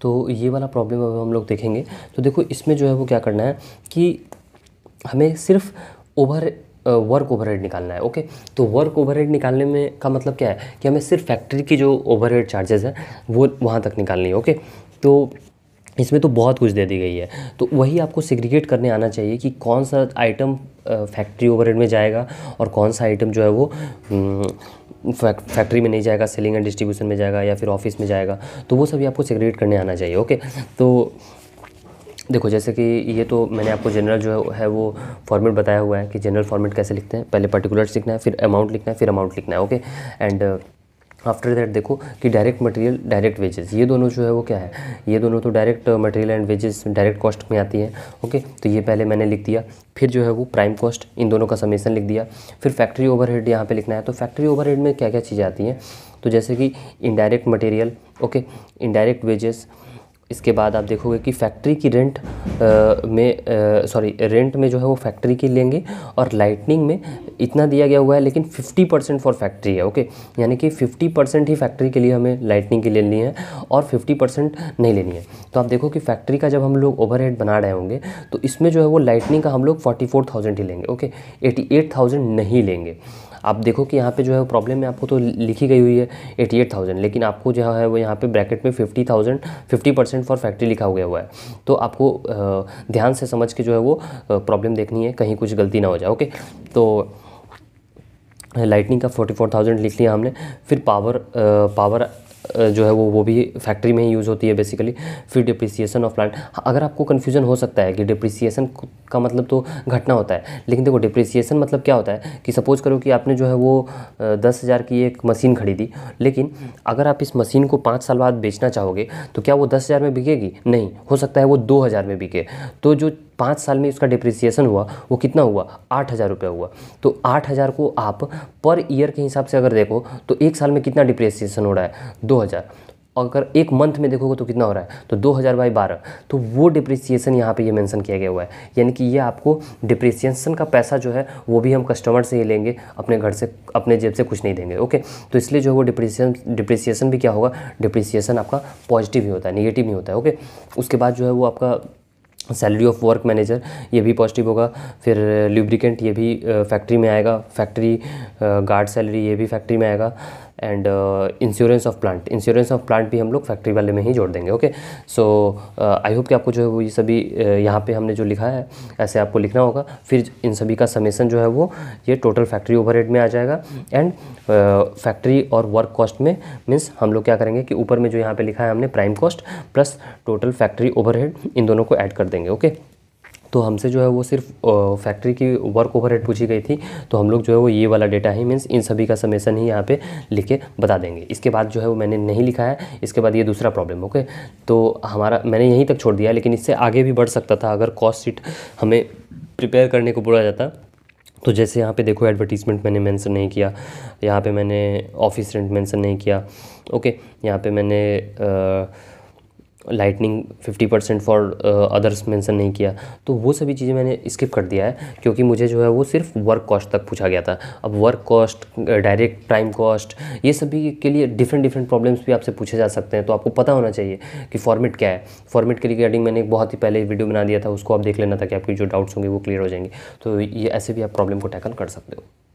तो ये वाला प्रॉब्लम अब हम लोग देखेंगे तो देखो इसमें जो है वो क्या करना है कि हमें सिर्फ ओवर वर्क ओवरहेड निकालना है ओके तो वर्क ओवरहेड निकालने में का मतलब क्या है कि हमें सिर्फ फैक्ट्री की जो ओवरहेड चार्जेस है वो वहाँ तक निकालनी है ओके तो इसमें तो बहुत कुछ दे दी गई है तो वही आपको सिग्रीगेट करने आना चाहिए कि कौन सा आइटम फैक्ट्री ओवरहेड में जाएगा और कौन सा आइटम जो है वो हम्म, फैक्ट्री में नहीं जाएगा सेलिंग एंड डिस्ट्रीब्यूशन में जाएगा या फिर ऑफिस में जाएगा तो वो सभी आपको सेग्रेट करने आना चाहिए ओके तो देखो जैसे कि ये तो मैंने आपको जनरल जो है वो फॉर्मेट बताया हुआ है कि जनरल फॉर्मेट कैसे लिखते हैं पहले पर्टिकुलर लिखना है फिर अमाउंट लिखना है फिर अमाउंट लिखना है ओके एंड आफ्टर दैट देखो कि डायरेक्ट मटेरियल डायरेक्ट वेजेस ये दोनों जो है वो क्या है ये दोनों तो direct material and wages direct cost में आती है ओके तो ये पहले मैंने लिख दिया फिर जो है वो प्राइम कॉस्ट इन दोनों का समेसन लिख दिया फिर फैक्ट्री ओवरहेड यहाँ पे लिखना है तो फैक्ट्री ओवरहेड में क्या क्या चीज़ें आती हैं तो जैसे कि indirect material okay indirect wages इसके बाद आप देखोगे कि फैक्ट्री की रेंट आ, में सॉरी रेंट में जो है वो फैक्ट्री की लेंगे और लाइटनिंग में इतना दिया गया हुआ है लेकिन 50 परसेंट फॉर फैक्ट्री है ओके यानी कि 50 परसेंट ही फैक्ट्री के लिए हमें लाइटनिंग के लिए लेनी है और 50 परसेंट नहीं लेनी है तो आप देखो कि फैक्ट्री का जब हम लोग ओवर बना रहे होंगे तो इसमें जो है वो लाइटनिंग का हम लोग फोर्टी ही लेंगे ओके एटी नहीं लेंगे आप देखो कि यहाँ पे जो है प्रॉब्लम में आपको तो लिखी गई हुई है एटी एट थाउजेंड लेकिन आपको जो है वो यहाँ पे ब्रैकेट में fifty thousand fifty percent for factory लिखा हुआ हुआ है तो आपको ध्यान से समझ के जो है वो प्रॉब्लम देखनी है कहीं कुछ गलती ना हो जाए ओके तो लाइटनिंग का फोर्टी फोर थाउजेंड लिख लिया हमने फिर पावर आ, पावर जो है वो वो भी फैक्ट्री में ही यूज़ होती है बेसिकली फिर डिप्रिसिएशन ऑफ प्लांट अगर आपको कन्फ्यूजन हो सकता है कि डिप्रिसिएशन का मतलब तो घटना होता है लेकिन देखो डिप्रिसिएशन मतलब क्या होता है कि सपोज़ करो कि आपने जो है वो दस हज़ार की एक मशीन खरीदी लेकिन अगर आप इस मशीन को पाँच साल बाद बेचना चाहोगे तो क्या वो दस हज़ार में बिकेगी नहीं हो सकता है वो दो हज़ार में बिके तो जो पाँच साल में उसका डिप्रिसिएशन हुआ वो कितना हुआ आठ हज़ार रुपया हुआ तो आठ हज़ार को आप पर ईयर के हिसाब से अगर देखो तो एक साल में कितना डिप्रिसिएशन हो रहा है दो हज़ार अगर एक मंथ में देखोगे तो कितना हो रहा है तो दो हज़ार बाई बारह तो वो डिप्रिसिएशन यहाँ पे ये मेंशन किया गया हुआ है यानी कि ये आपको डिप्रिसिएशन का पैसा जो है वो भी हम कस्टमर से ही लेंगे अपने घर से अपने जेब से कुछ नहीं देंगे ओके तो इसलिए जो है वो डिप्रिसिएशन डिप्रिसिएशन भी क्या होगा डिप्रिसिएशन आपका पॉजिटिव ही होता है निगेटिव ही होता है ओके उसके बाद जो है वो आपका सैलरी ऑफ वर्क मैनेजर ये भी पॉजिटिव होगा फिर ल्यूब्रिकेंट ये भी फैक्ट्री में आएगा फैक्ट्री गार्ड सैलरी ये भी फैक्ट्री में आएगा and insurance of plant insurance of plant भी हम लोग फैक्ट्री वाले में ही जोड़ देंगे ओके सो आई होप कि आपको जो है वो ये सभी uh, यहाँ पे हमने जो लिखा है ऐसे आपको लिखना होगा फिर इन सभी का समेसन जो है वो ये टोटल फैक्ट्री ओवर में आ जाएगा एंड फैक्ट्री uh, और वर्क कॉस्ट में मीन्स हम लोग क्या करेंगे कि ऊपर में जो यहाँ पर लिखा है हमने prime cost plus total factory over इन दोनों को ऐड कर देंगे ओके तो हमसे जो है वो सिर्फ फैक्ट्री की वर्क ओवर हेड पूछी गई थी तो हम लोग जो है वो ये वाला डेटा ही मीन्स इन सभी का समेसन ही यहाँ पे लिख के बता देंगे इसके बाद जो है वो मैंने नहीं लिखा है इसके बाद ये दूसरा प्रॉब्लम ओके तो हमारा मैंने यहीं तक छोड़ दिया लेकिन इससे आगे भी बढ़ सकता था अगर कॉस्ट शीट हमें प्रिपेयर करने को बोला जाता तो जैसे यहाँ पे देखो एडवर्टीज़मेंट मैंने मेंशन नहीं किया यहाँ पे मैंने ऑफिस रेंट मेंशन नहीं किया ओके यहाँ पे मैंने ah, lightning fifty percent for others mention नहीं किया तो वो सभी चीज़ें मैंने स्किप कर दिया है क्योंकि मुझे जो है वो सिर्फ वर्क कॉस्ट तक पूछा गया था अब work cost direct time cost ये सभी के लिए डिफरेंट डिफरेंट प्रॉब्लम्स भी आपसे पूछे जा सकते हैं तो आपको पता होना चाहिए कि फॉर्मेट क्या है फॉर्मेट के रिगार्डिंग मैंने एक बहुत ही पहले वीडियो बना दिया था उसको आप देख लेना कि आपके जो डाउट्स होंगे वो क्लियर हो जाएंगे तो ये ऐसे भी आप प्रॉब्लम को टैकल कर सकते हो